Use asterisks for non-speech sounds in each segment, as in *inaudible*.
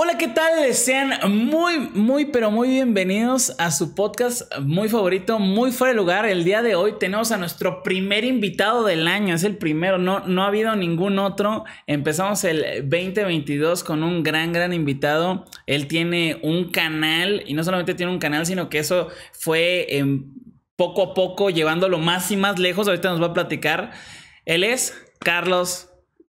Hola, ¿qué tal? Sean muy, muy, pero muy bienvenidos a su podcast muy favorito, muy fuera de lugar. El día de hoy tenemos a nuestro primer invitado del año, es el primero, no, no ha habido ningún otro. Empezamos el 2022 con un gran, gran invitado. Él tiene un canal y no solamente tiene un canal, sino que eso fue em, poco a poco llevándolo más y más lejos. Ahorita nos va a platicar. Él es Carlos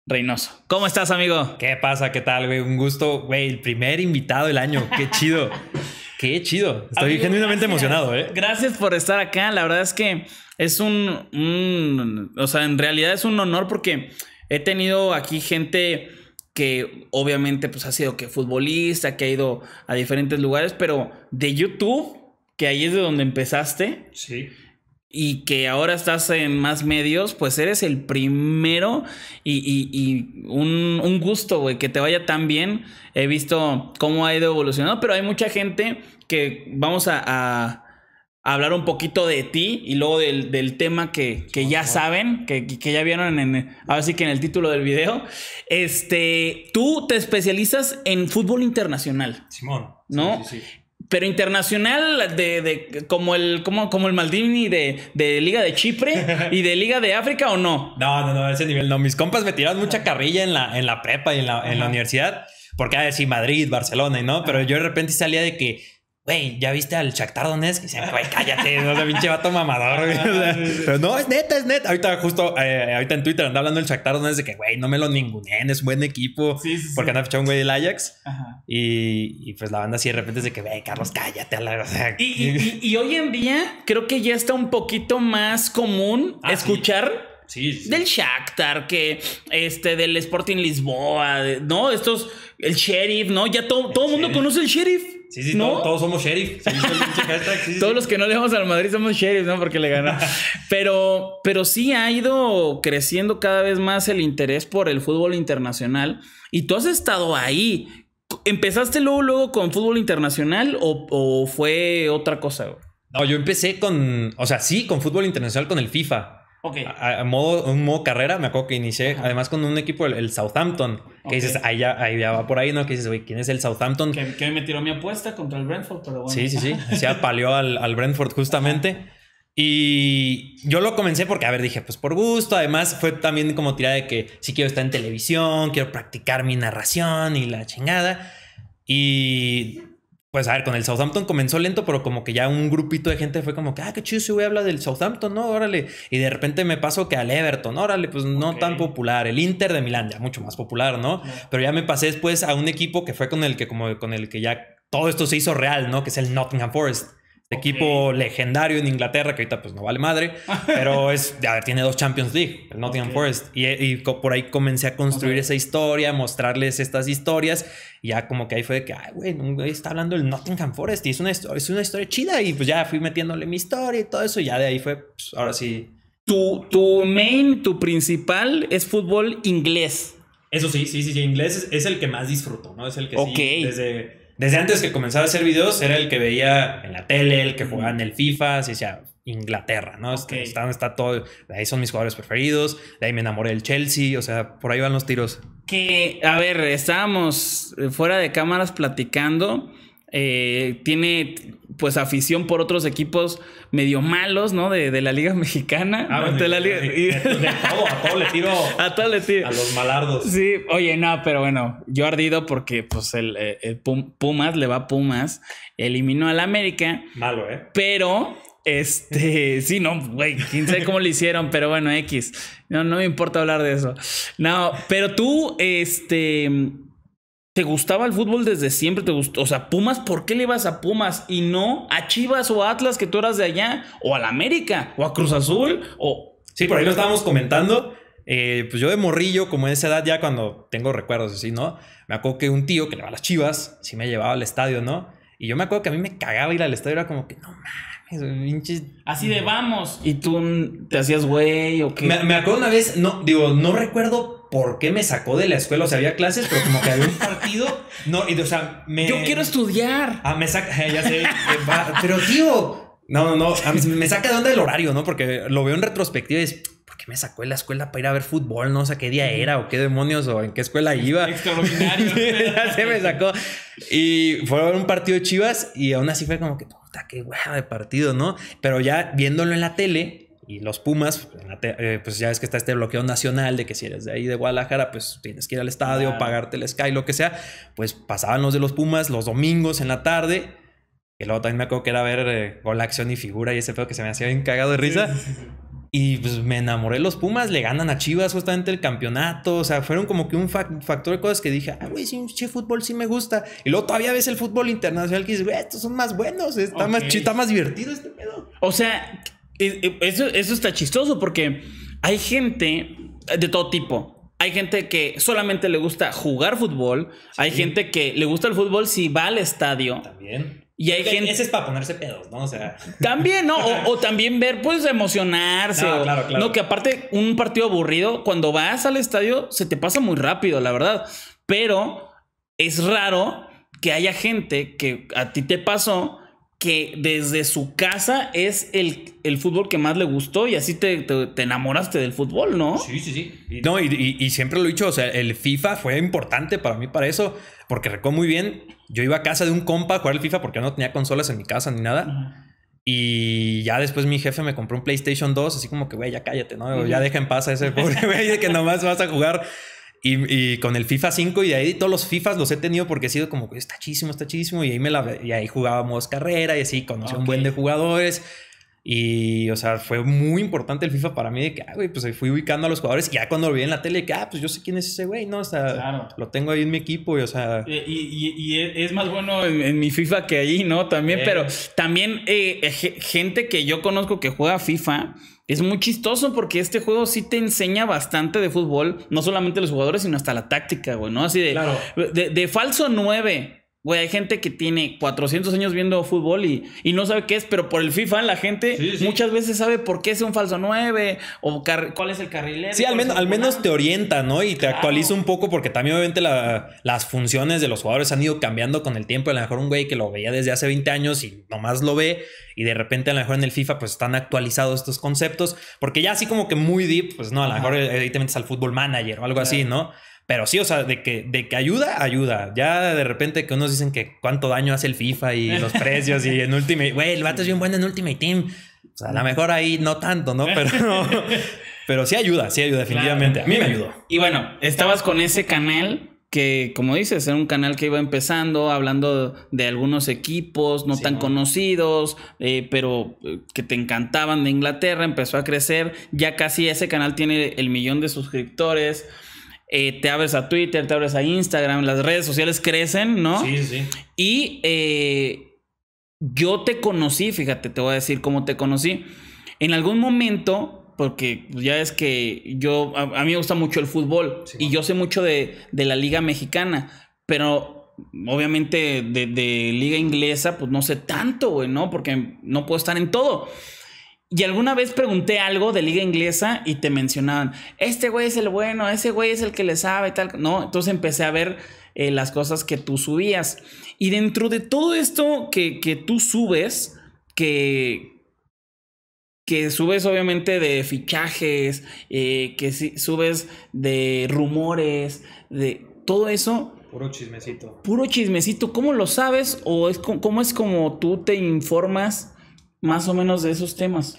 Reynoso. ¿Cómo estás, amigo? ¿Qué pasa? ¿Qué tal, güey? Un gusto, güey, el primer invitado del año. Qué chido. *laughs* Qué chido. Estoy genuinamente emocionado, ¿eh? Gracias por estar acá. La verdad es que es un, O sea, en realidad es un honor porque he tenido aquí gente que obviamente pues ha sido que futbolista, que ha ido a diferentes lugares, pero de YouTube, que ahí es de donde empezaste. Sí y que ahora estás en más medios, pues eres el primero y, un, gusto, güey, que te vaya tan bien. He visto cómo ha ido evolucionando, pero hay mucha gente que vamos a, hablar un poquito de ti y luego del, tema que, ya saben, que, ya vieron en, ahora sí que en el título del video. Este, tú te especializas en fútbol internacional. Simón. ¿No? sí, sí pero internacional de, como el como, como el Maldini de, de, Liga de Chipre *laughs* y de Liga de África o no? No, no, no, a ese nivel no. Mis compas me tiraron mucha carrilla en la, en la prepa y en la, en la universidad, porque a ah, ver Madrid, Barcelona y no, pero yo de repente salía de que güey, ¿ya viste al Shakhtar Donetsk? Y dice, güey, cállate, no se pinche vato mamador. *laughs* pero no, es neta, es neta. Ahorita justo, eh, ahorita en Twitter anda hablando el Shakhtar Donetsk de que, güey, no me lo ningunen, es buen equipo. porque anda fichado un güey del Ajax. Y, pues la banda así de repente es de que, güey, Carlos, cállate. A la, y, y, y, hoy en día creo que ya está un poquito más común ah, escuchar... Del Shakhtar, que este, del Sporting Lisboa, ¿no? Estos, el Sheriff, ¿no? Ya todo todo el mundo conoce el Sheriff. Sí, sí, todos, somos sheriff. todos los que no le al Madrid somos sheriffs, ¿no? Porque le ganamos *laughs* pero, pero sí ha ido creciendo cada vez más el interés por el fútbol internacional. Y tú has estado ahí. ¿Empezaste luego, luego con fútbol internacional o, fue otra cosa? No, yo empecé con, o sea, sí, con fútbol internacional con el FIFA. Ok. A, modo, un modo carrera, me acuerdo que inicié, además con un equipo, el, Southampton, que dices, ahí ya, ahí ya, va por ahí, ¿no? Que dices, güey, ¿quién es el Southampton? Que, me tiró mi apuesta contra el Brentford, pero bueno. Sí, sí, sí, *laughs* se apaleó al, Brentford justamente. Y yo lo comencé porque, a ver, dije, pues por gusto, además fue también como tirada de que sí quiero estar en televisión, quiero practicar mi narración y la chingada. Y pues a ver, con el Southampton comenzó lento, pero como que ya un grupito de gente fue como que, ah, qué chido, si voy a hablar del Southampton, ¿no? Órale. Y de repente me paso que al Everton, órale, pues no tan popular. El Inter de Milán, ya mucho más popular, ¿no? Pero ya me pasé después a un equipo que fue con el que, como, con el que ya todo esto se hizo real, ¿no? Que es el Nottingham Forest. Equipo legendario en Inglaterra, que ahorita pues no vale madre, *laughs* pero es, a tiene dos Champions League, el Nottingham Forest. Y, eh, por ahí comencé a construir esa historia, mostrarles estas historias. Y ya como que ahí fue de que, ay, güey, está hablando el Nottingham Forest y es una, es una historia chida. Y pues ya fui metiéndole mi historia y todo eso. Y ya de ahí fue, pues, ahora sí. Tu, tu main, tu principal es fútbol inglés. Eso sí, sí, sí, Inglés es, es el que más disfruto, ¿no? Es el que sí, desde desde antes que comenzaba a hacer videos, era el que veía en la tele, el que jugaba en el FIFA, así sea, Inglaterra, ¿no? Este, está todo, ahí son mis jugadores preferidos, de ahí me enamoré del Chelsea, o sea, por ahí van los tiros. Que, a ver, estábamos fuera de cámaras platicando eh, tiene pues afición por otros equipos medio malos, ¿no? De, la Liga Mexicana. de, ah, la Liga... todo, a todo le tiro. *laughs* a todo le tiro. A los malardos. Sí, oye, no, pero bueno, yo ardido porque pues el, eh, Pumas le va a Pumas, eliminó al América. Malo, ¿eh? Pero, este, *laughs* sí, no, güey, quién sabe cómo lo hicieron, pero bueno, X. No, no me importa hablar de eso. No, pero tú, este ¿Te gustaba el fútbol desde siempre? ¿Te gustó? O sea, Pumas, ¿por qué le ibas a Pumas y no a Chivas o a Atlas que tú eras de allá? ¿O a la América? ¿O a Cruz Azul? O... Sí, por ahí lo estábamos comentando. Eh, pues yo de morrillo, como en esa edad ya cuando tengo recuerdos así, ¿no? Me acuerdo que un tío que le va a las Chivas, sí me llevaba al estadio, ¿no? Y yo me acuerdo que a mí me cagaba ir al estadio, era como que, no mames, Así de vamos. ¿Y tú te hacías güey o qué? Me, me acuerdo una vez, no, digo, no recuerdo ¿por qué me sacó de la escuela? O sea, había clases, pero como que había un partido. No, y, o sea, me. Yo quiero estudiar. Ah, me saca. *laughs* Ya sé. pero tío. No, no, no. Me saca de dónde el horario, ¿no? Porque lo veo en retrospectiva y es. ¿Por qué me sacó de la escuela para ir a ver fútbol? No sé qué día era o qué demonios o en qué escuela iba. Extraordinario. *laughs* ya se me sacó. Y fue a ver un partido de Chivas y aún así fue como que puta, qué hueva de partido, ¿no? Pero ya viéndolo en la tele, y los Pumas, pues, eh, pues ya ves que está este bloqueo nacional de que si eres de ahí de Guadalajara, pues tienes que ir al estadio, pagarte el Sky, lo que sea. Pues pasaban los de los Pumas los domingos en la tarde. Que luego también me acuerdo que era ver con eh, gol, acción y figura y ese pedo que se me hacía bien cagado de risa. Y pues me enamoré de los Pumas, le ganan a Chivas justamente el campeonato. O sea, fueron como que un factor de cosas que dije, ah, güey, sí, che fútbol sí me gusta. Y luego todavía ves el fútbol internacional que dices, güey, estos son más buenos, está, más, está más divertido este pedo. O sea, eso, eso está chistoso porque hay gente de todo tipo. Hay gente que solamente le gusta jugar fútbol. Hay gente que le gusta el fútbol si va al estadio. También. Y hay gente. Ese es para ponerse pedos, ¿no? O sea. También, ¿no? O, *laughs* también ver, puedes emocionarse. No, que aparte, un partido aburrido, cuando vas al estadio, se te pasa muy rápido, la verdad. Pero es raro que haya gente que a ti te pasó que desde su casa es el, fútbol que más le gustó y así te, enamoraste del fútbol, ¿no? Sí, sí, sí. Y, no, y, siempre lo he dicho, o sea, el FIFA fue importante para mí para eso, porque recuerdo muy bien, yo iba a casa de un compa a jugar el FIFA porque no tenía consolas en mi casa ni nada. Y ya después mi jefe me compró un PlayStation 2, así como que, güey, ya cállate, ¿no? Ya deja en paz a ese pobre *laughs* güey que nomás vas a jugar y, con el FIFA 5 y de ahí todos los FIFAs los he tenido porque he sido como, está chísimo está chísimo Y ahí, me la, y ahí jugábamos carrera y así, conocí un buen de jugadores. Y, o sea, fue muy importante el FIFA para mí de que, ah, güey, pues ahí fui ubicando a los jugadores. Y ya cuando lo vi en la tele, que, ah, pues yo sé quién es ese güey, ¿no? O sea, lo tengo ahí en mi equipo y, o sea... Y, es más bueno en, mi FIFA que ahí, ¿no? También, pero eh. también eh, eh, gente que yo conozco que juega FIFA es muy chistoso porque este juego sí te enseña bastante de fútbol, no solamente los jugadores, sino hasta la táctica, güey, ¿no? Así de, de, falso 9 Güey, hay gente que tiene 400 años viendo fútbol y, y, no sabe qué es, pero por el FIFA la gente muchas veces sabe por qué es un falso 9 o cuál es el carrilero. Sí, al, al menos te orienta, ¿no? Y te actualiza un poco porque también obviamente las funciones de los jugadores han ido cambiando con el tiempo. A lo mejor un güey que lo veía desde hace 20 años y nomás lo ve y de repente a lo mejor en el FIFA pues están actualizados estos conceptos porque ya así como que muy deep, pues no, a lo mejor evidentemente eh, es al fútbol manager o algo así, ¿no? Pero sí, o sea, de que, de que ayuda, ayuda. Ya de repente que unos dicen que cuánto daño hace el FIFA y los *laughs* precios y en Ultimate. Güey, el vato es bien bueno en Ultimate Team. O sea, a lo mejor ahí no tanto, ¿no? Pero, *laughs* pero sí ayuda, sí ayuda, definitivamente. A mí me ayudó. Y bueno, estabas con ese canal que, como dices, era un canal que iba empezando, hablando de algunos equipos no tan conocidos, eh, pero eh, que te encantaban de Inglaterra, empezó a crecer. Ya casi ese canal tiene el millón de suscriptores. Eh, te abres a Twitter, te abres a Instagram, las redes sociales crecen, ¿no? Sí, sí. Y eh, yo te conocí, fíjate, te voy a decir cómo te conocí. En algún momento porque ya es que yo, a, mí me gusta mucho el fútbol y yo sé mucho de, la liga mexicana, pero obviamente de, liga inglesa, pues no sé tanto, güey, ¿no? Porque no puedo estar en todo. Y alguna vez pregunté algo de liga inglesa y te mencionaban, este güey es el bueno, ese güey es el que le sabe, tal, ¿no? Entonces empecé a ver eh, las cosas que tú subías. Y dentro de todo esto que, tú subes, que, que subes obviamente de fichajes, eh, que subes de rumores, de todo eso. Puro chismecito. Puro chismecito. ¿Cómo lo sabes? ¿O es, cómo es como tú te informas? más o menos de esos temas.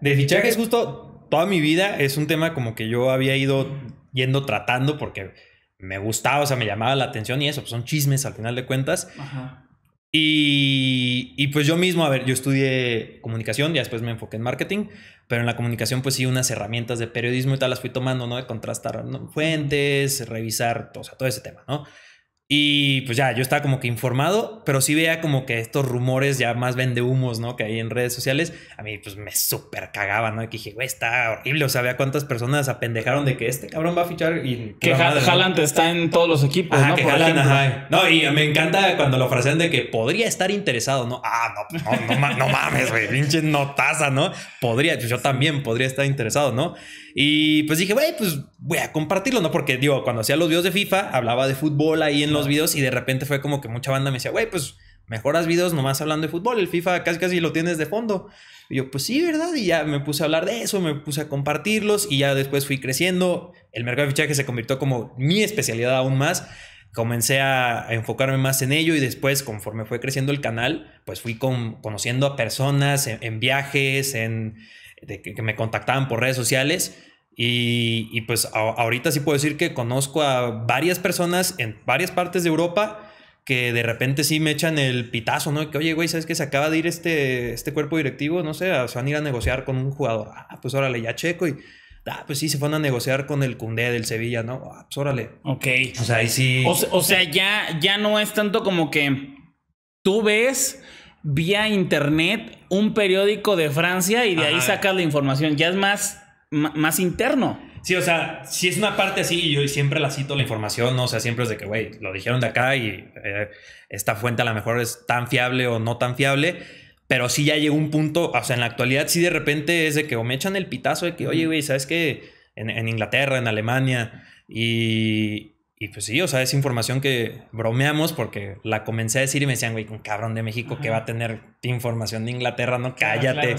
De fichajes, justo toda mi vida es un tema como que yo había ido yendo tratando porque me gustaba, o sea, me llamaba la atención y eso, pues son chismes al final de cuentas. Ajá. Y, pues yo mismo, a ver, yo estudié comunicación, y después me enfoqué en marketing, pero en la comunicación pues sí unas herramientas de periodismo y tal las fui tomando, ¿no? De contrastar fuentes, revisar, o sea, todo ese tema, ¿no? Y pues ya, yo estaba como que informado, pero sí veía como que estos rumores ya más vende humos, ¿no? Que hay en redes sociales, a mí pues me súper cagaba, ¿no? Y que dije, güey, está horrible, o sea, vea cuántas personas apendejaron de que este cabrón va a fichar y... Que Haaland está en todos los equipos, ajá, ¿no? Que ajá. No, y me encanta cuando lo ofrecen de que podría estar interesado, ¿no? Ah, no, pues, no, no, no mames, güey, pinche notaza, ¿no? Podría, pues, yo también podría estar interesado, ¿no? Y pues dije, güey, pues voy a compartirlo, ¿no? Porque digo, cuando hacía los videos de FIFA, hablaba de fútbol ahí en los videos y de repente fue como que mucha banda me decía, güey, pues mejoras videos nomás hablando de fútbol, el FIFA casi casi lo tienes de fondo. Y yo, pues sí, ¿verdad? Y ya me puse a hablar de eso, me puse a compartirlos y ya después fui creciendo. El mercado de fichajes se convirtió como mi especialidad aún más. Comencé a enfocarme más en ello y después, conforme fue creciendo el canal, pues fui conociendo a personas en, viajes, en, que, me contactaban por redes sociales y, pues ahorita sí puedo decir que conozco a varias personas en varias partes de Europa que de repente sí me echan el pitazo, ¿no? Que oye, güey, ¿sabes que se acaba de ir este, este cuerpo directivo? No sé, se van a ir a negociar con un jugador. Ah, pues órale, ya checo y... Ah, pues sí, se van a negociar con el Cundé del Sevilla, ¿no? Ah, pues órale. Ok. O sea, ahí sí... O, sea, ya, ya no es tanto como que tú ves vía internet un periódico de Francia y de ahí sacas la información. Ya es más más interno. Sí, o sea, si es una parte así, y yo siempre la cito la información, o sea, siempre es de que, güey, lo dijeron de acá y eh, esta fuente a lo mejor es tan fiable o no tan fiable, pero sí ya llegó un punto, o sea, en la actualidad sí de repente es de que o me echan el pitazo de que, oye, güey, ¿sabes que en Inglaterra, en Alemania, y, y pues sí, o sea, es información que bromeamos porque la comencé a decir y me decían, güey, un cabrón de México que va a tener información de Inglaterra, no ah, cállate.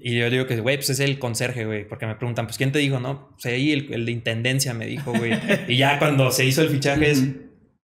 Y yo digo que, güey, pues es el conserje, güey, porque me preguntan, pues ¿quién te dijo, no? Pues ahí el, de intendencia me dijo, güey. y ya cuando se hizo el fichaje es,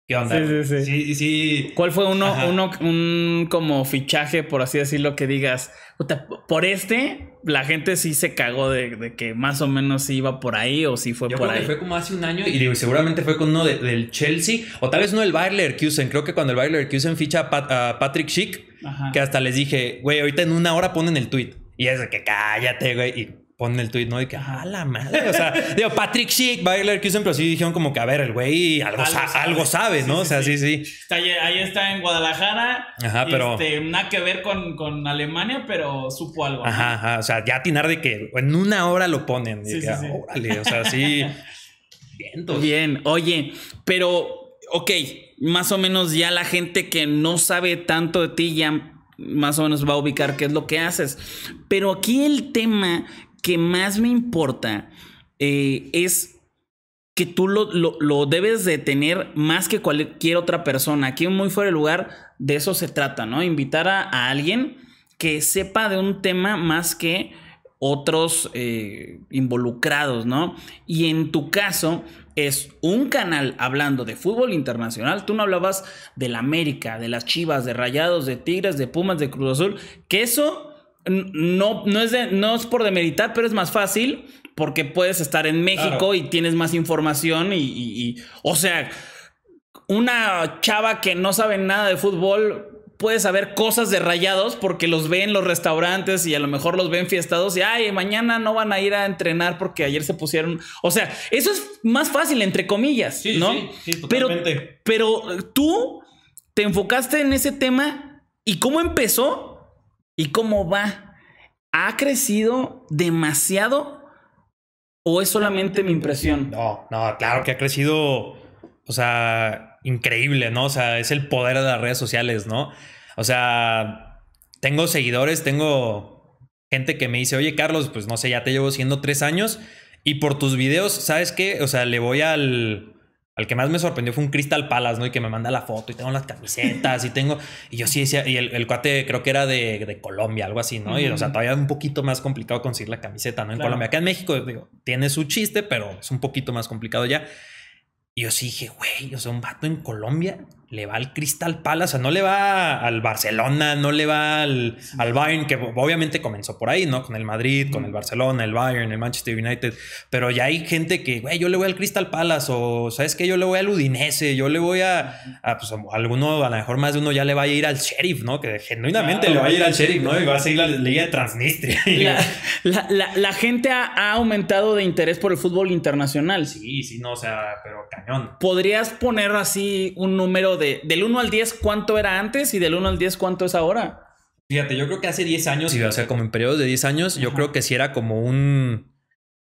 ¿qué onda? Sí, sí, sí. ¿Cuál fue uno, uno, un como fichaje, por así decirlo, que digas, puta, por este la gente sí se cagó de, que más o menos iba por ahí o si fue por ahí. fue como hace un año y seguramente fue con uno del Chelsea o tal vez no el Bayer Leverkusen. Creo que cuando el Bayer Leverkusen ficha a, Patrick Schick, que hasta les dije, güey, ahorita en una hora ponen el tweet. Y es de que cállate, güey. Y ponen el tweet, ¿no? Y que, ah, la madre. O sea, *laughs* digo, Patrick Schick, Bayer Kusen, pero sí dijeron como que, a ver, el güey algo, sabe. ¿no? o sea, sí, sí. ahí, está en Guadalajara. Ajá, pero. Este, nada que ver con, Alemania, pero supo algo. Ajá, O sea, ya atinar de que en una hora lo ponen. Y que, órale, o sea, sí. Bien, *laughs* Bien, oye, pero, ok, más o menos ya la gente que no sabe tanto de ti ya más o menos va a ubicar qué es lo que haces. Pero aquí el tema que más me importa eh, es que tú lo, debes de tener más que cualquier otra persona. Aquí muy fuera de lugar, de eso se trata, ¿no? Invitar a, alguien que sepa de un tema más que otros eh, involucrados, ¿no? Y en tu caso es un canal hablando de fútbol internacional. Tú no hablabas la América, de las Chivas, de Rayados, de Tigres, de Pumas, de Cruz Azul, que eso no, no, es no es por demeritar, pero es más fácil porque puedes estar en México y tienes más información y, o sea, una chava que no sabe nada de fútbol puede saber cosas de rayados porque los ve en los restaurantes y a lo mejor los ven fiestados y, ay, mañana no van a ir a entrenar porque ayer se pusieron, o sea, eso es más fácil, entre comillas, ¿no? pero, pero tú te enfocaste en ese tema y cómo empezó ¿Y cómo va? ¿Ha crecido demasiado o es solamente mi impresión? No, no, claro que ha crecido, o sea, increíble, ¿no? O sea, es el poder de las redes sociales, ¿no? O sea, tengo seguidores, tengo gente que me dice, oye, Carlos, pues no sé, ya te llevo siendo tres años y por tus videos, ¿sabes qué? O sea, le voy al al que más me sorprendió fue un Crystal Palace, ¿no? Y que me manda la foto y tengo las camisetas y tengo. Y yo sí decía, y el, cuate creo que era de, Colombia, algo así, ¿no? Y o sea, todavía un poquito más complicado conseguir la camiseta, ¿no? En Colombia. Acá en México, digo, tiene su chiste, pero es un poquito más complicado ya. Y yo sí dije, güey, o sea, un vato en Colombia le va al Crystal Palace, o no le va al Barcelona, no le va al, Bayern, que obviamente comenzó por ahí, ¿no? Con el Madrid, con el mm. Barcelona, el Bayern, el Manchester United, pero ya hay gente que, güey, yo le voy al Crystal Palace, o sabes que yo le voy al Udinese, yo le voy a, pues, a alguno, a lo mejor más de uno ya le va a ir al Sheriff, ¿no? Que genuinamente le va a ir al Sheriff, ¿no? Y va a seguir la Liga de Transnistria. *laughs* La, gente ha, ha, aumentado de interés por el fútbol internacional. Sí, sí, no, o sea, pero cañón. ¿Podrías poner así un número del 1 al 10 cuánto era antes y del 1 al 10 cuánto es ahora. Fíjate, yo creo que hace 10 años. Sí, o sea, como en periodos de 10 años, yo creo que sí era como un.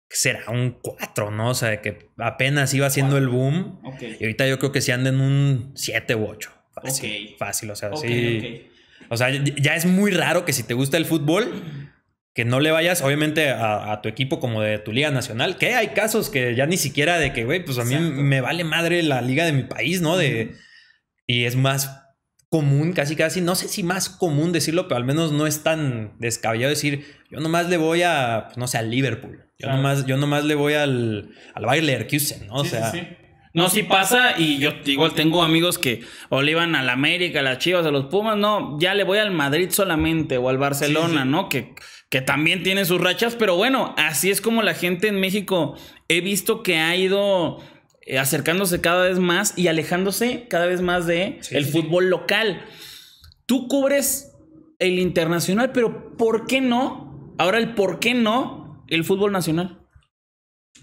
Será un 4, ¿no? O sea, que apenas iba haciendo el boom. Y ahorita yo creo que sí anda en un 7 u 8. Fácil. Fácil, o sea, sí. O sea, ya es muy raro que si te gusta el fútbol, que no le vayas, obviamente, a, tu equipo como de tu liga nacional. Que hay casos que ya ni siquiera de que, güey, pues a mí me vale madre la liga de mi país, ¿no? De y es más común, casi casi, no sé si más común decirlo, pero al menos no es tan descabellado decir, yo nomás le voy a, pues, no sé, al Liverpool, yo, nomás, yo nomás le voy al, al Bayer Leverkusen, ¿no? o sea... Sí, sí. No, sí pasa y yo igual tengo amigos que o le iban al América, a las Chivas, a los Pumas, no, ya le voy al Madrid solamente o al Barcelona, ¿no? Que, que también tiene sus rachas, pero bueno, así es como la gente en México he visto que ha ido eh, acercándose cada vez más y alejándose cada vez más de el fútbol local. Tú cubres el internacional, pero ¿por qué no? Ahora el por qué no el fútbol nacional.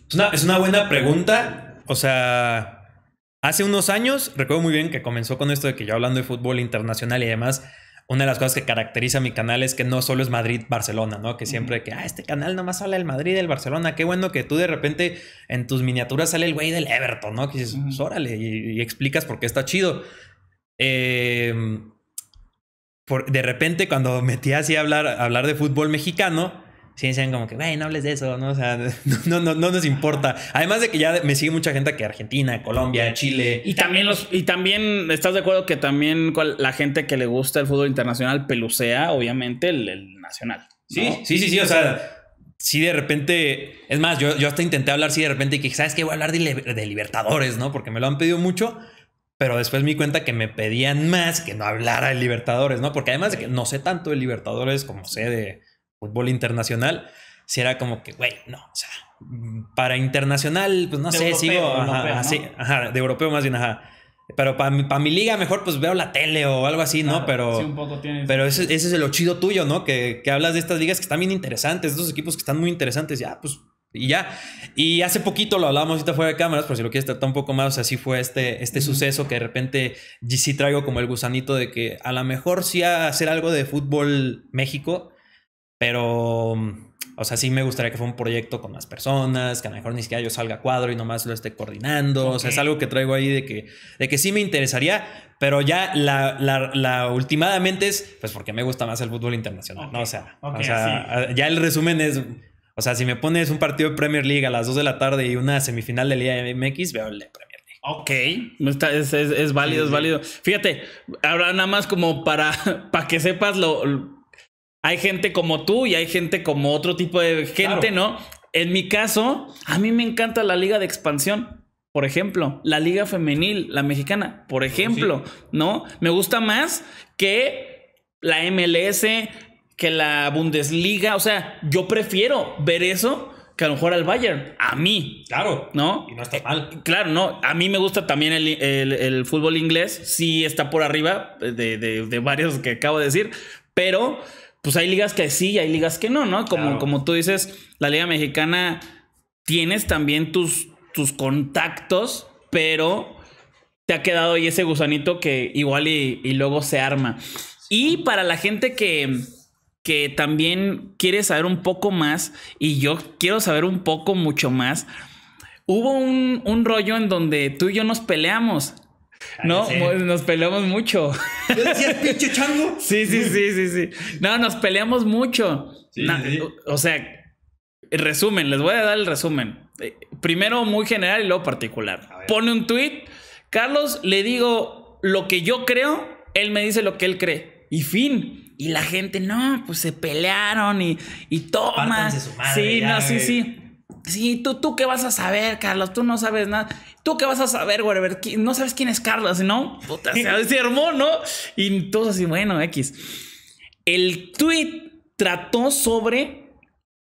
Es una, es una buena pregunta. O sea, Hace unos años, recuerdo muy bien que comenzó con esto de que yo hablando de fútbol internacional y demás, una de las cosas que caracteriza mi canal es que no solo es Madrid-Barcelona, ¿no? Que siempre que, ah, este canal nomás habla del Madrid, del Barcelona. Qué bueno que tú de repente en tus miniaturas sale el güey del Everton, ¿no? Que dices, pues órale, y, explicas por qué está chido. Em, de repente cuando metí así hablar, a hablar de fútbol mexicano, si dicen como que, güey, no hables de eso, ¿no? O sea, *laughs* no, no, nos importa. Además de que ya me sigue mucha gente que Argentina, Colombia, Chile. Y también los, y también, ¿estás de acuerdo que también la gente que le gusta el fútbol internacional pelucea, obviamente, el, el nacional? Sí, sí, sí, sí. O sea, si de repente, es más, yo, yo hasta intenté hablar si de repente y que, ¿sabes qué? Voy a hablar de, Libertadores, ¿no? Porque me lo han pedido mucho pero después me di cuenta que me pedían más que no hablara de Libertadores, ¿no? Porque además de que no sé tanto de Libertadores como sé de, fútbol internacional, si era como que, güey, no, o sea, para internacional, pues no sé, sigo ajá, de europeo más bien, ajá. Pero para mi, mi, liga mejor pues veo la tele o algo así, ¿no? Ah, pero, pero ese, es lo chido tuyo, ¿no? Que, hablas de estas ligas que están bien interesantes, estos equipos que están muy interesantes, ya, pues, y ya. Y hace poquito lo hablábamos ahorita fuera de cámaras, pero si lo quieres tratar un poco más, o sea, así fue este, este suceso que de repente sí traigo como el gusanito de que a lo mejor sí a hacer algo de fútbol México, pero, mm, o sea, sí me gustaría que fuera un proyecto con más personas, que a lo mejor ni siquiera yo salga cuadro y nomás lo esté coordinando. O sea, es algo que traigo ahí de que, de que sí me interesaría, pero ya la, la, ultimadamente es, pues porque me gusta más el fútbol internacional, O sea, ya el resumen es, o sea, si me pones un partido de Premier League a las 2 de la tarde y una semifinal del Liga veo el de Premier. League. Ok, es, válido, es válido. Fíjate, ahora nada más como para, *laughs* para que sepas lo, hay gente como tú y hay gente como otro tipo de gente, ¿no? En mi caso, a mí me encanta la liga de expansión, por ejemplo, la liga femenil, la mexicana, por pues ejemplo, ¿no? Me gusta más que la MLS, que la Bundesliga, o sea, yo prefiero ver eso que a lo mejor al Bayern. A mí. Claro. ¿No? Y no está mal. Claro, no. A mí me gusta también el, fútbol inglés. Sí está por arriba eh, de, de, varios que acabo de decir. Pero pues hay ligas que sí y hay ligas que no, ¿no? Como, como tú dices, la Liga Mexicana tienes también tus, tus contactos, pero te ha quedado ahí ese gusanito que igual y, luego se arma. Y para la gente que, que también quiere saber un poco más, y yo quiero saber un poco mucho más, hubo un, un rollo en donde tú y yo nos peleamos. No, nos peleamos mucho. pinche chango? *laughs* Sí, sí, sí, sí, sí. No, nos peleamos mucho. O sea, resumen, les voy a dar el resumen. Eh, primero muy general y luego particular. Pone un tweet, Carlos le digo lo que yo creo, él me dice lo que él cree. Y fin. Y la gente, no, pues se pelearon y, y toma. sí, no, sí, sí. Sí, tú, tú qué vas a saber, Carlos, tú no sabes nada. Tú qué vas a saber, güey? no sabes quién es Carlos, ¿no? Puta, *laughs* se armó, ¿no? Y todos así, bueno, X. El tweet trató sobre,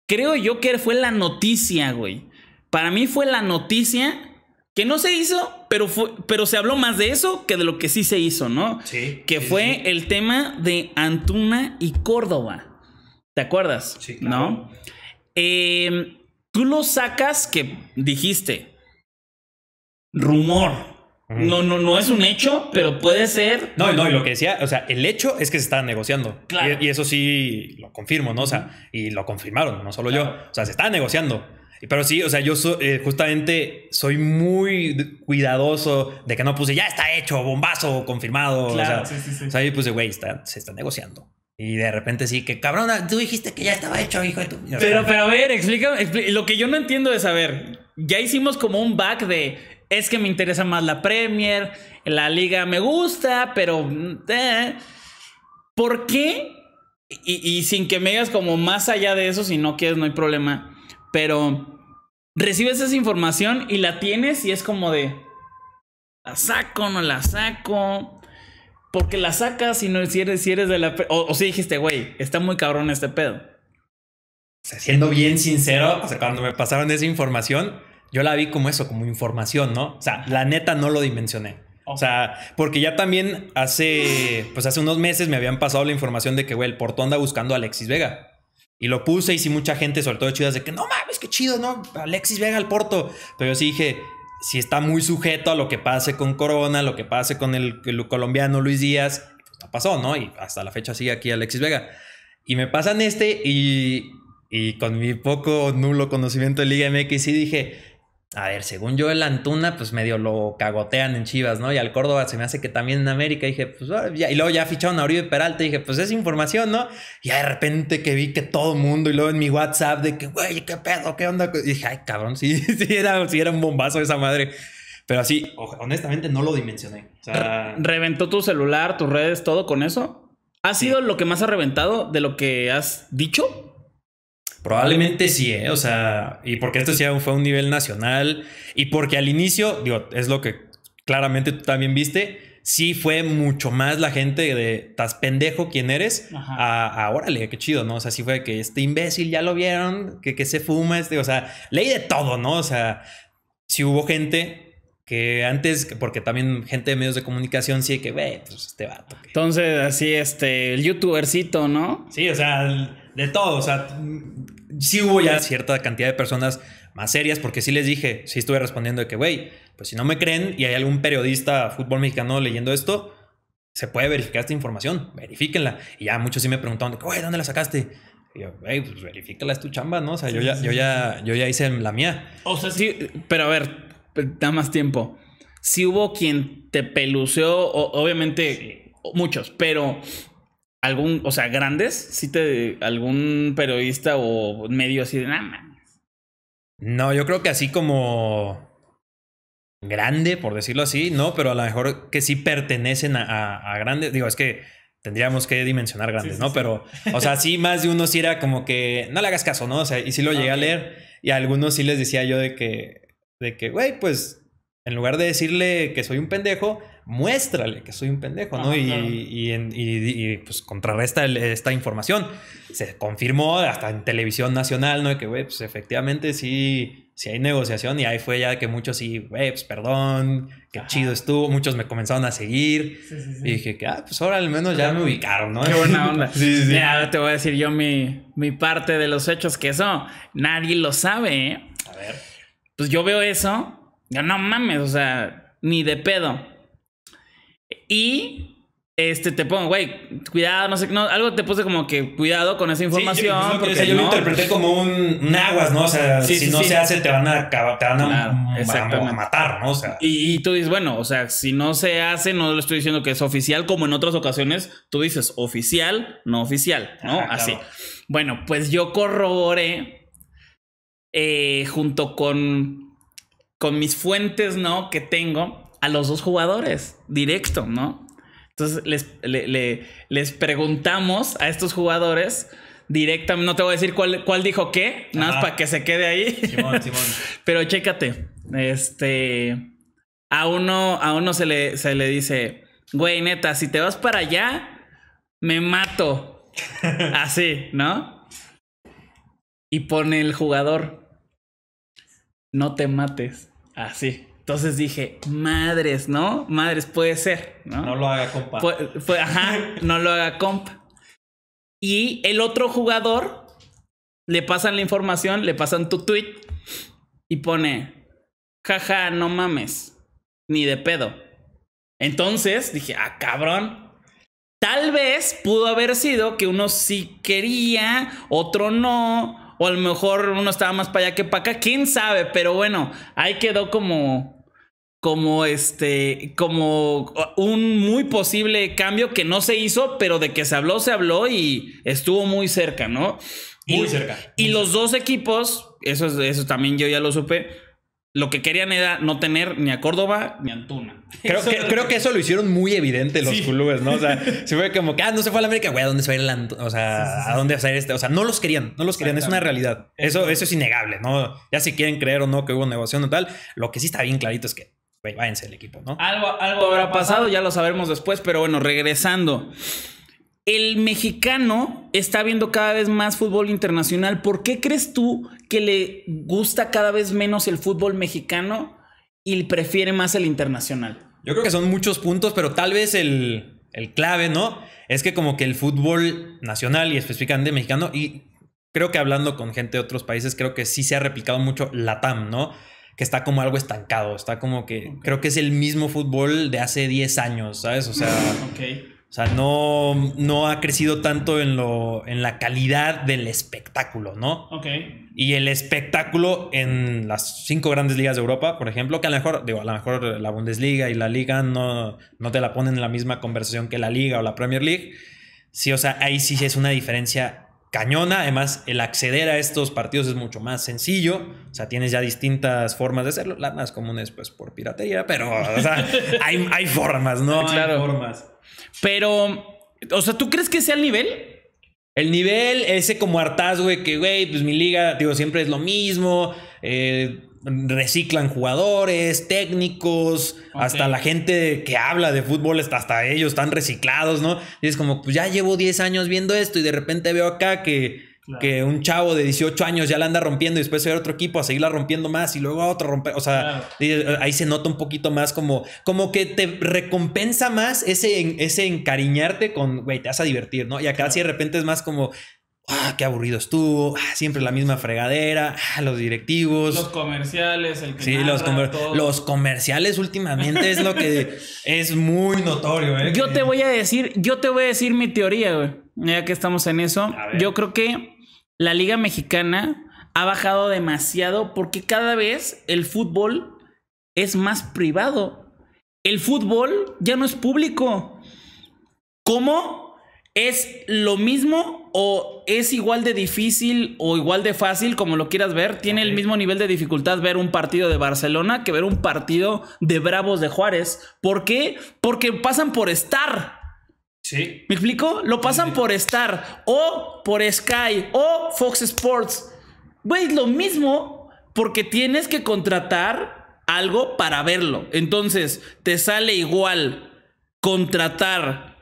creo yo que fue la noticia, güey. Para mí fue la noticia que no se hizo, pero, fue, pero se habló más de eso que de lo que sí se hizo, ¿no? Sí. Que fue el tema de Antuna y Córdoba. ¿Te acuerdas? Sí. ¿No? Eh, tú lo sacas que dijiste rumor. No, no, no es un hecho, pero puede ser. No, no, lo que decía, o sea, el hecho es que se está negociando. Y, eso sí lo confirmo, ¿no? O sea, y lo confirmaron, no solo yo. O sea, se está negociando. Pero sí, o sea, yo eh, justamente soy muy cuidadoso de que no puse ya está hecho, bombazo, confirmado. Claro, o sea, sí, O sea, yo puse, güey, está, se está negociando. Y de repente sí, que cabrona, tú dijiste que ya estaba hecho, hijo de tu. Pero, pero a ver, explícame, Lo que yo no entiendo es, a ver, ya hicimos como un back de. Es que me interesa más la Premier, la Liga me gusta, pero. Mm, eh. ¿Por qué? Y, y, sin que me digas como más allá de eso, si no quieres, no hay problema. Pero recibes esa información y la tienes y es como de. ¿La saco? ¿No la saco? Porque la sacas y no si eres, si eres de la. O, si dijiste, güey, está muy cabrón este pedo. O sea, siendo bien sincero, cuando me pasaron esa información, yo la vi como eso, como información, ¿no? O sea, la neta no lo dimensioné. O sea, porque ya también hace, pues hace unos meses me habían pasado la información de que, güey, el Porto anda buscando a Alexis Vega. Y lo puse y sí mucha gente, sobre todo chidas, de que no mames, qué chido, ¿no? Alexis Vega al Porto. Pero yo sí dije, si está muy sujeto a lo que pase con Corona, lo que pase con el, colombiano Luis Díaz, pues, pasó, ¿no? Y hasta la fecha sigue aquí Alexis Vega. Y me pasan este y, y con mi poco nulo conocimiento de Liga MX Y dije, a ver, según yo el Antuna, pues medio lo cagotean en Chivas, ¿no? Y al Córdoba se me hace que también en América, dije, pues, ah, ya. y luego ya ficharon a Oribe Peralta, dije, pues es información, ¿no? Y de repente que vi que todo mundo, y luego en mi WhatsApp, de que, güey, qué pedo, qué onda, y dije, ay, cabrón, sí, *laughs* sí era, un bombazo esa madre. Pero así, honestamente, no lo dimensioné. O sea... ¿Reventó tu celular, tus redes, todo con eso? ¿Ha sido lo que más ha reventado de lo que has dicho? Probablemente sí, ¿eh? O sea, y porque esto sí fue un nivel nacional y porque al inicio, digo, es lo que claramente tú también viste, sí fue mucho más la gente de estás pendejo quién eres a, a, órale, qué chido, ¿no? O sea, sí fue que este imbécil ya lo vieron, que, que se fuma, este, o sea, ley de todo, ¿no? O sea, sí hubo gente que antes, porque también gente de medios de comunicación sí que, ve pues este vato. Entonces, así, este, el youtubercito, ¿no? Sí, o sea, de todo, o sea, sí hubo ya cierta cantidad de personas más serias, porque sí les dije, sí estuve respondiendo de que, güey, pues si no me creen y hay algún periodista fútbol mexicano leyendo esto, se puede verificar esta información, verifíquenla. Y ya muchos sí me preguntaban, güey, ¿dónde la sacaste? Y yo, güey, pues verifícala, es tu chamba, ¿no? O sea, yo ya, yo ya, yo ya hice la mía. O sea, sí, pero a ver, da más tiempo. Si sí hubo quien te peluceó, obviamente muchos, pero algún, o sea, grandes, si te, algún periodista o medio así de nada No, yo creo que así como grande, por decirlo así, no, pero a lo mejor que sí pertenecen a, grandes. Digo, es que tendríamos que dimensionar grandes, ¿no? Pero, o sea, sí, más de uno sí era como que no le hagas caso, ¿no? O sea, y sí lo llegué a leer y a algunos sí les decía yo de que, de que, güey, pues en lugar de decirle que soy un pendejo, muéstrale que soy un pendejo, ¿no? y, y, pues contrarresta esta información. Se confirmó hasta en televisión nacional, ¿no? Que, güey, pues efectivamente sí, sí hay negociación y ahí fue ya que muchos sí, güey, pues perdón, qué chido estuvo, muchos me comenzaron a seguir y dije que, ah, pues ahora al menos ya me ubicaron, ¿no? Qué buena onda. *laughs* Mira, te voy a decir yo mi, mi parte de los hechos, que eso nadie lo sabe, ¿eh? A ver. Pues yo veo eso, yo no mames, o sea, ni de pedo y este, te pongo, güey, cuidado, no sé, no, algo te puse como que cuidado con esa información. yo, porque, lo interpreté como un, aguas, ¿no? O sea, si no se hace, te van a, te van a, matar, ¿no? O sea. Y, tú dices, bueno, o sea, si no se hace, no le estoy diciendo que es oficial, como en otras ocasiones, tú dices oficial, no oficial, ¿no? Así. Bueno, pues yo corroboré eh, junto con, con mis fuentes, ¿no? Que tengo a los dos jugadores, directo, ¿no? Entonces les, preguntamos a estos jugadores directamente, no te voy a decir cuál, dijo qué, nada más para que se quede ahí. *laughs* Pero chécate, este, a uno, a uno se, le, se le dice, güey, neta, si te vas para allá, me mato. *laughs* Así, ¿no? Y pone el jugador, no te mates. Así. Entonces dije, madres, ¿no? Madres, puede ser, ¿no? No lo haga compa. ajá, *laughs* no lo haga compa. Y el otro jugador le pasan la información, le pasan tu tweet y pone, jaja, no mames, ni de pedo. Entonces dije, ah, cabrón, Tal vez pudo haber sido que uno sí quería, otro no, o a lo mejor uno estaba más para allá que para acá, quién sabe, pero bueno, ahí quedó como como este, como un muy posible cambio que no se hizo, pero de que se habló, se habló y estuvo muy cerca, ¿no? Muy cerca. Y los dos equipos, eso, eso también yo ya lo supe, lo que querían era no tener ni a Córdoba ni a Antuna. *laughs* Creo, que, creo que eso lo hicieron muy evidente los clubes, ¿no? O sea, se *laughs* fue como que, ah, no se fue a la América, güey, ¿a dónde se va a ir el O sea, ¿a dónde va a este? O sea, no los querían, no los querían, es una realidad. Eso, eso es innegable, ¿no? Ya si quieren creer o no que hubo negociación o tal, lo que sí está bien clarito es que pues váyanse el equipo, ¿no? Algo, algo habrá pasado, ya lo sabremos después, pero bueno, regresando. El mexicano está viendo cada vez más fútbol internacional. ¿Por qué crees tú que le gusta cada vez menos el fútbol mexicano y prefiere más el internacional? Yo creo que son muchos puntos, pero tal vez el, el clave, ¿no? Es que como que el fútbol nacional y específicamente mexicano, y creo que hablando con gente de otros países, creo que sí se ha replicado mucho la TAM, ¿no? que está como algo estancado, está como que creo que es el mismo fútbol de hace 10 años, ¿sabes? O sea, o sea no, no ha crecido tanto en, lo, en la calidad del espectáculo, ¿no? Ok. Y el espectáculo en las cinco grandes ligas de Europa, por ejemplo, que a lo mejor, digo, a lo mejor la Bundesliga y la Liga no, no te la ponen en la misma conversación que la Liga o la Premier League. Sí, o sea, ahí sí es una diferencia cañona. Además, el acceder a estos partidos es mucho más sencillo. O sea, tienes ya distintas formas de hacerlo. la más común es pues, por piratería, pero *laughs* hay, formas, ¿no? Claro. Hay formas. Pero, o sea, ¿tú crees que sea el nivel? El nivel, ese como hartazgo de que, güey, pues mi liga, digo, siempre es lo mismo. Eh, reciclan jugadores, técnicos, hasta la gente que habla de fútbol, hasta ellos están reciclados, ¿no? Y es como, pues ya llevo 10 años viendo esto y de repente veo acá que, un chavo de 18 años ya la anda rompiendo y después se a otro equipo a seguirla rompiendo más y luego a otro romper, o sea, eh, ahí se nota un poquito más como, como que te recompensa más ese, ese encariñarte con, güey, te vas a divertir, ¿no? Y acá si de repente es más como, Ah, qué aburrido estuvo, ah, siempre la misma fregadera, ah, los directivos. Los comerciales, el que los, comerciales últimamente es lo que es muy notorio. ¿eh? Yo te voy a decir, yo te voy a decir mi teoría, güey, ya que estamos en eso. Yo creo que la Liga Mexicana ha bajado demasiado porque cada vez el fútbol es más privado. El fútbol ya no es público. ¿Cómo? Es lo mismo o es igual de difícil o igual de fácil, como lo quieras ver, tiene el mismo nivel de dificultad ver un partido de Barcelona que ver un partido de Bravos de Juárez. ¿Por qué? Porque pasan por estar. Sí. ¿Me explico? Lo pasan por estar. o por Sky o Fox Sports. Güey, es lo mismo porque tienes que contratar algo para verlo. Entonces, te sale igual contratar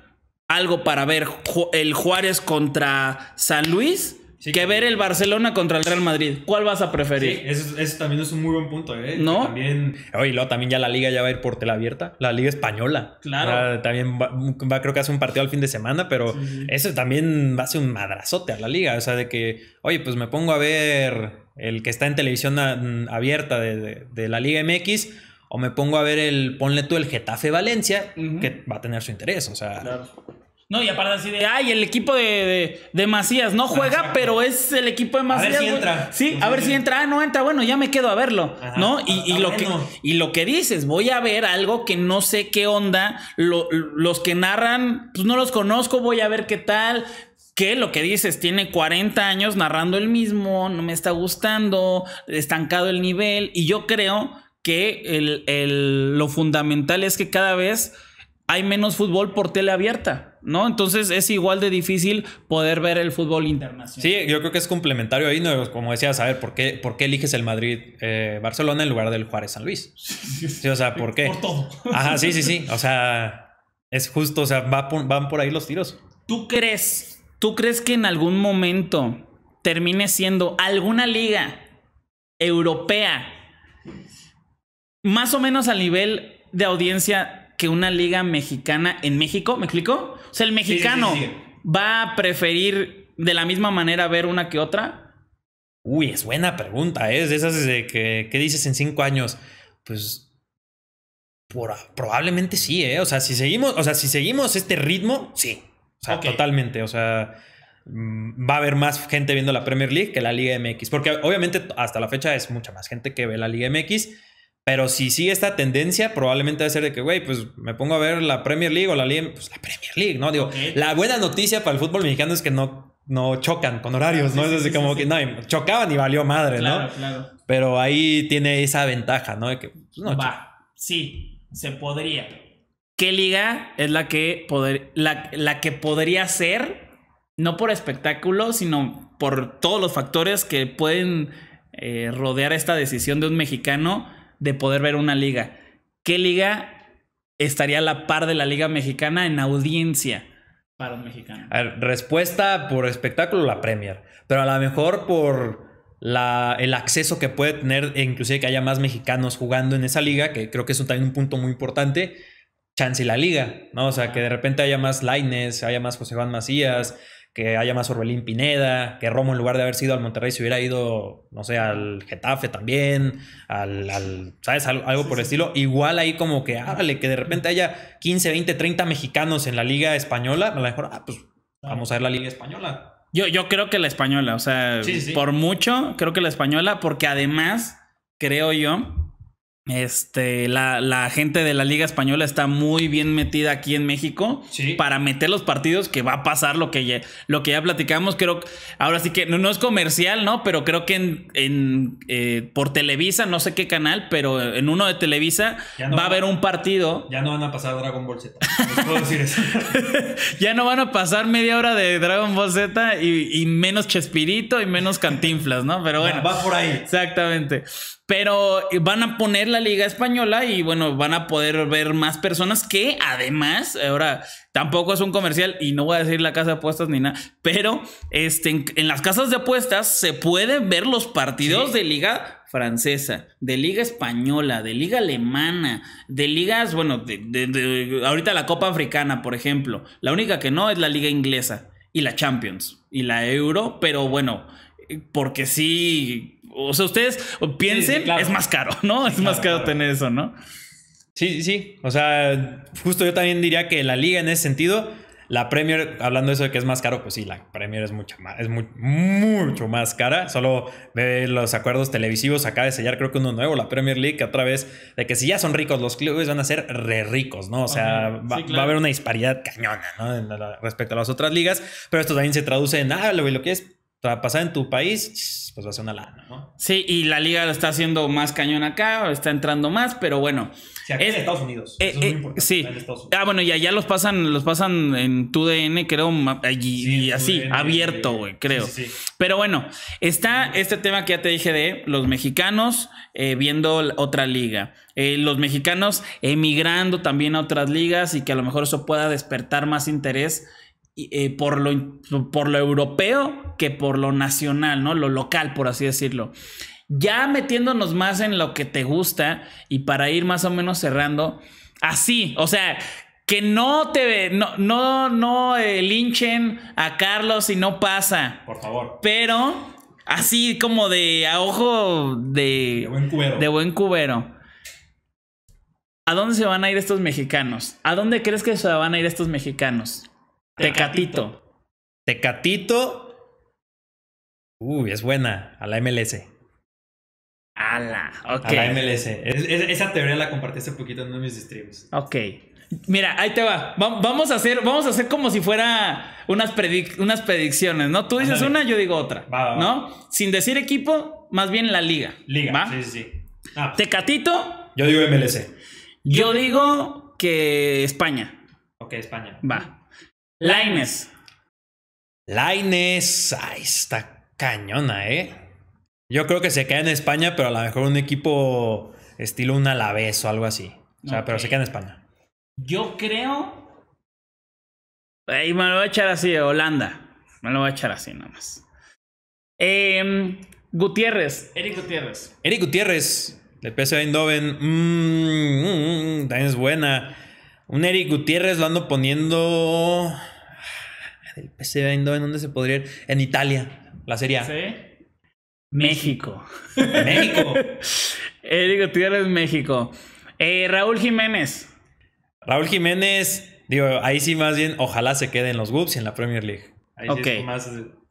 algo para ver el Juárez contra San Luis que ver el Barcelona contra el Real Madrid. ¿Cuál vas a preferir? Sí, eso, también es un muy buen punto, ¿eh? También, oye, luego también ya la liga ya va a ir por tela abierta, la liga española. Claro. también va, creo que hace un partido al fin de semana, pero eso también va a ser un madrazote a la liga, o sea, de que, oye, pues me pongo a ver el que está en televisión abierta de, la Liga MX. O me pongo a ver el, ponle tú el Getafe Valencia, que va a tener su interés, o sea. Claro. No, y aparte así de, ay, el equipo de, de, Macías no juega, pero es el equipo de Macías. A ver si entra. Sí, a ver si entra. Ah, no entra, bueno, ya me quedo a verlo, ¿no? Y, ah, lo que, y lo que dices, voy a ver algo que no sé qué onda. los que narran, pues no los conozco, voy a ver qué tal. Que lo que dices, tiene 40 años narrando el mismo, no me está gustando, estancado el nivel. Y yo creo que lo fundamental es que cada vez hay menos fútbol por tele abierta, ¿no? Entonces es igual de difícil poder ver el fútbol internacional. Sí, yo creo que es complementario ahí, como decías, a ver, ¿por qué, por qué eliges el Madrid-Barcelona eh, en lugar del Juárez-San Luis? *laughs* Sí, o sea, ¿por qué? Por todo. Ajá, sí, sí, sí. *laughs* O sea, es justo, o sea, van por ahí los tiros. ¿Tú crees, tú crees que en algún momento termine siendo alguna liga europea más o menos a nivel de audiencia que una liga mexicana en México, ¿me explico? O sea, el mexicano va a preferir de la misma manera ver una que otra. Uy, es buena pregunta, ¿eh? es ¿eh? de esas de que, ¿qué dices en cinco años. Pues probablemente sí, ¿eh? O sea, si seguimos, o sea, si seguimos este ritmo, sí. O sea, totalmente. O sea, mm, va a haber más gente viendo la Premier League que la Liga MX. Porque obviamente hasta la fecha es mucha más gente que ve la Liga MX pero si sigue esta tendencia, probablemente va a ser de que, güey, pues me pongo a ver la Premier League o la Liga, pues la Premier League, ¿no? Digo, la buena noticia para el fútbol mexicano es que no, no chocan con horarios, ah, ¿no? es así como que, no, chocaban y valió madre, ¿no? Claro. Pero ahí tiene esa ventaja, ¿no? De que, pues, va, sí, se podría. ¿Qué liga es la que, poder, la, que podría ser, no por espectáculo, sino por todos los factores que pueden eh, rodear esta decisión de un mexicano? de poder ver una liga. ¿Qué liga estaría a la par de la liga mexicana en audiencia para un mexicano? A ver, respuesta por espectáculo, la Premier. Pero a lo mejor por la, el acceso que puede tener, e inclusive que haya más mexicanos jugando en esa liga, que creo que es también un punto muy importante, chance y la liga, ¿no? O sea, que de repente haya más Laines, haya más José Juan Macías, que haya más Orbelín Pineda, que Romo en lugar de haber sido al Monterrey se hubiera ido, no sé, al Getafe también, al, ¿sabes? algo por el estilo. Igual ahí como que, árale, que de repente haya 15, 20, 30 mexicanos en la Liga Española, a lo mejor, ah, pues ah. vamos a ver la Liga Española. Yo, yo creo que la Española, o sea, por mucho creo que la Española, porque además creo yo este, la, gente de la Liga Española está muy bien metida aquí en México para meter los partidos que va a pasar lo que ya, lo que ya platicamos. Creo ahora sí que no, es comercial, ¿no? Pero creo que en, eh, por Televisa, no sé qué canal, pero en uno de Televisa va a haber un partido. Ya no van a pasar Dragon Ball Z. *laughs* ya no van a pasar media hora de Dragon Ball Z y, menos Chespirito y menos Cantinflas, ¿no? Pero bueno. va por ahí. Exactamente. Pero eh, van a poner la Liga Española y bueno, van a poder ver más personas que además, ahora tampoco es un comercial y no voy a decir la casa de apuestas ni nada, pero este, en, las casas de apuestas se pueden ver los partidos de Liga francesa, de liga española, de liga alemana, de ligas, bueno, ahorita la Copa Africana, por ejemplo. La única que no es la liga inglesa y la Champions y la Euro, pero bueno, eh, porque sí o sea, ustedes piensen, es más caro, ¿no? Es más caro tener eso, ¿no? Sí, sí. O sea, justo yo también diría que la liga en ese sentido, la Premier, hablando de eso de que es más caro, pues sí, la Premier es mucho más, es mucho más cara. Solo ve los acuerdos televisivos, acaba de sellar creo que uno nuevo, la Premier League, a través de que si ya son ricos los clubes van a ser re ricos, ¿no? O sea, va, a haber una disparidad cañona, ¿no? respecto a las otras ligas, pero esto también se traduce en, ah, lo, lo que es para pasar en tu país, pues va a ser una lana, ¿no? Sí, y la liga lo está haciendo más cañón acá, está entrando más, pero bueno. es, en Estados Unidos. Eh, eh, sí. Ah, bueno, y allá los pasan, los pasan en DN, creo, allí, y así, abierto, güey, creo. pero bueno, está este tema que ya te dije de los mexicanos eh, viendo otra liga. los mexicanos emigrando también a otras ligas y que a lo mejor eso pueda despertar más interés eh, por, lo, por lo europeo que por lo nacional, ¿no? Lo local, por así decirlo. Ya metiéndonos más en lo que te gusta y para ir más o menos cerrando, así, o sea, que no te no no no linchen a Carlos Y no pasa. Por favor. Pero así como de a ojo de de buen cubero. De buen cubero. ¿A dónde se van a ir estos mexicanos? ¿A dónde crees que se van a ir estos mexicanos? Tecatito. Tecatito. Uy, es buena. A la MLS. la, ok. A la MLS. esa teoría la compartí hace poquito en uno de mis streams. Ok. Mira, ahí te va. Vamos a hacer, vamos a hacer como si fuera unas, predicciones, ¿no? Tú dices una, yo digo otra. Va, ¿No? Sin decir equipo, más bien la liga. Liga. ¿va? Sí, sí, sí. Ah, pues. Tecatito. Yo digo MLS. Yo digo que España. Ok, España. Va. Laines. Laines. ahí está cañona, ¿eh? Yo creo que se queda en España, pero a lo mejor un equipo estilo un Alavés o algo así. O sea, pero se queda en España. Yo creo. Ay, me lo voy a echar así, Holanda. Me lo voy a echar así nomás. Em, Gutiérrez, Eric Gutiérrez. Eric Gutiérrez, del PSV Eindhoven. Mmm, también es buena. Un Eric Gutiérrez lo ando poniendo. Ah, en dónde se podría ir. En Italia, la serie ¿Sí? México. México. *laughs* Eric Gutiérrez, México. Eh, Raúl Jiménez. Raúl Jiménez, digo, ahí sí más bien, ojalá se quede en los Whoops y en la Premier League. Ahí sí más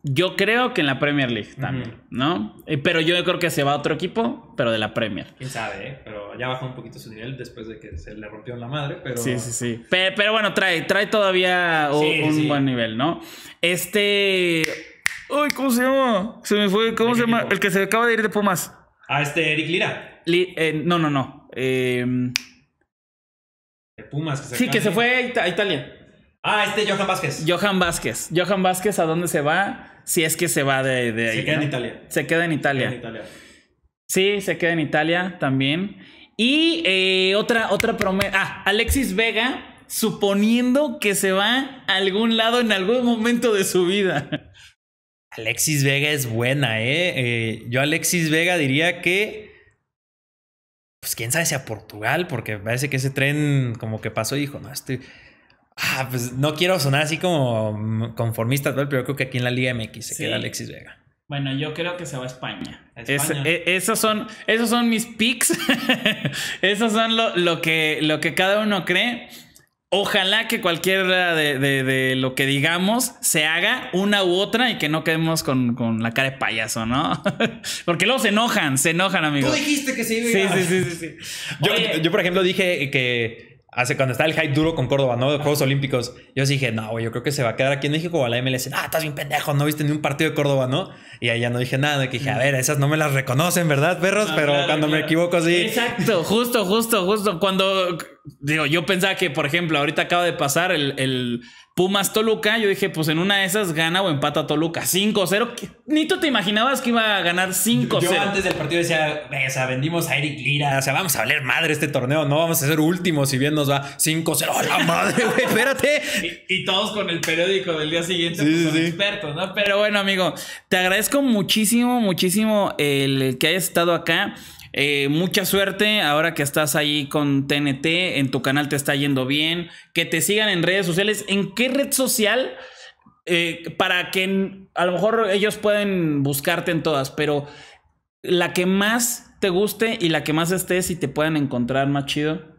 yo creo que en la Premier League también, ¿no? Eh, pero yo creo que se va a otro equipo, pero de la Premier. Quién sabe, eh? pero ya bajó un poquito su nivel después de que se le rompió la madre, pero. Sí, sí, sí. Pero, bueno, trae, trae todavía un, buen nivel, ¿no? Este. Uy, ¿cómo se llama? Se me fue, ¿cómo se llama? El que se acaba de ir de Pumas. Ah, este, Eric Lira. Eh, no, no, no. Em, de Pumas. Que se sí, que se fue a Italia. Ah, este Johan Vázquez. Johan Vázquez. Johan Vázquez, ¿a dónde se va? Si es que se va de, ahí. Se queda en Italia. Se queda en Italia. Sí, se queda en Italia también. Y eh, otra, otra promesa. Ah, Alexis Vega, suponiendo que se va a algún lado en algún momento de su vida. *laughs* Alexis Vega es buena, ¿eh? eh yo Alexis Vega diría que... Pues quién sabe si a Portugal, porque parece que ese tren como que pasó y dijo, no, estoy... Ah, pues no quiero sonar así como mm, conformista, pero creo que aquí en la Liga MX se queda Alexis Vega. Bueno, yo creo que se va a España. Eh, esos, son, esos son mis picks. *laughs* esos son lo, que, lo que cada uno cree. Ojalá que cualquiera de, lo que digamos se haga una u otra y que no quedemos con, la cara de payaso, ¿no? *laughs* Porque luego se enojan, se enojan, amigos. Tú dijiste que se iba Sí, sí, sí, sí. sí. Yo, yo, por ejemplo, dije que hace cuando está el hype duro con Córdoba, ¿no? De Juegos Olímpicos. Yo sí dije, no, yo creo que se va a quedar aquí en México o a la MLS. Ah, estás bien pendejo, no viste ni un partido de Córdoba, ¿no? Y ahí ya no dije nada, dije, a mm. ver, esas no me las reconocen, ¿verdad, perros? Pero cuando me equivoco, sí. Exacto, justo, justo, justo. Cuando, digo, yo pensaba que, por ejemplo, ahorita acaba de pasar el Pumas Toluca, yo dije, pues en una de esas gana o empata Toluca 5-0. Ni tú te imaginabas que iba a ganar 5-0. Yo antes del partido decía, o sea, vendimos a Eric Lira, o sea, vamos a valer madre este torneo, no vamos a ser últimos si bien nos va 5-0. a la madre, güey! Espérate. y, todos con el periódico del día siguiente, pues son expertos, ¿no? Pero bueno, amigo, te agradezco muchísimo, muchísimo el que hayas estado acá. Eh, mucha suerte ahora que estás ahí con TNT, en tu canal te está yendo bien, que te sigan en redes sociales. ¿En qué red social? Eh, para que a lo mejor ellos pueden buscarte en todas, pero la que más te guste y la que más estés y te puedan encontrar más chido.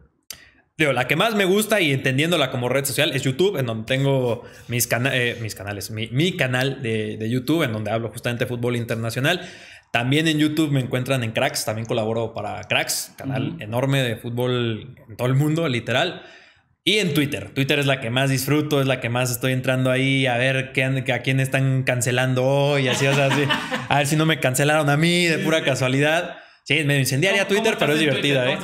la que más me gusta y entendiéndola como red social es YouTube, en donde tengo mis, eh, canales, mi, canal de, de, YouTube, en donde hablo justamente de fútbol internacional. También en YouTube me encuentran en Cracks, también colaboro para Cracks, canal enorme de fútbol en todo el mundo, literal. Y en Twitter. Twitter es la que más disfruto, es la que más estoy entrando ahí a ver qué, a quién están cancelando hoy, así, o sea, así, *laughs* a ver si no me cancelaron a mí de pura casualidad. Sí, me incendiaría Twitter, pero es divertida, ¿eh?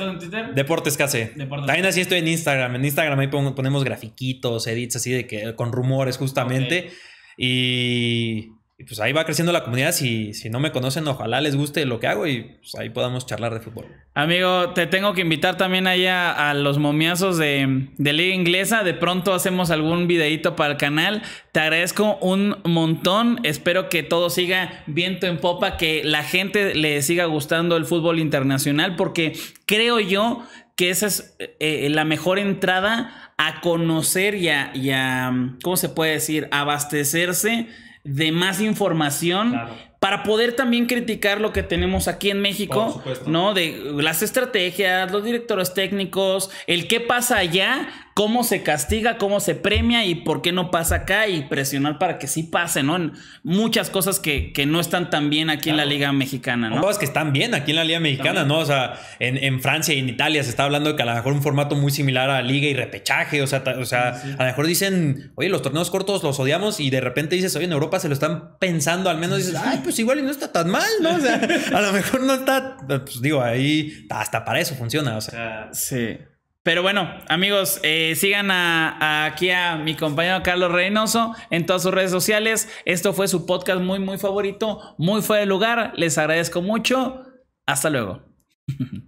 Deportes casi. También así estoy en Instagram. En Instagram ahí ponemos grafiquitos, edits así de que con rumores justamente. Y pues ahí va creciendo la comunidad. Si, si no me conocen, ojalá les guste lo que hago y pues, ahí podamos charlar de fútbol. Amigo, te tengo que invitar también allá a los momiazos de, Liga Inglesa. De pronto hacemos algún videito para el canal. Te agradezco un montón. Espero que todo siga viento en popa, que la gente le siga gustando el fútbol internacional, porque creo yo que esa es eh, la mejor entrada a conocer y a, y ¿cómo se puede decir?, abastecerse de más información para poder también criticar lo que tenemos aquí en México, ¿no? De las estrategias, los directores técnicos, el qué pasa allá cómo se castiga, cómo se premia y por qué no pasa acá y presionar para que sí pase, ¿no? En Muchas cosas que, no están tan bien aquí en la Liga Mexicana, ¿no? Cosas que están bien aquí en la Liga Mexicana, ¿no? O sea, en, Francia y en Italia se está hablando de que a lo mejor un formato muy similar a Liga y repechaje, o sea, o sea a lo mejor dicen, oye, los torneos cortos los odiamos y de repente dices, oye, en Europa se lo están pensando, al menos dices, ay, pues igual y no está tan mal, ¿no? O sea, *laughs* a lo mejor no está, pues digo, ahí hasta para eso funciona, o sea. Sí. Pero bueno, amigos, eh, sigan aquí a mi compañero Carlos Reynoso en todas sus redes sociales. Esto fue su podcast muy, muy favorito, muy fuera de lugar. Les agradezco mucho. Hasta luego. *laughs*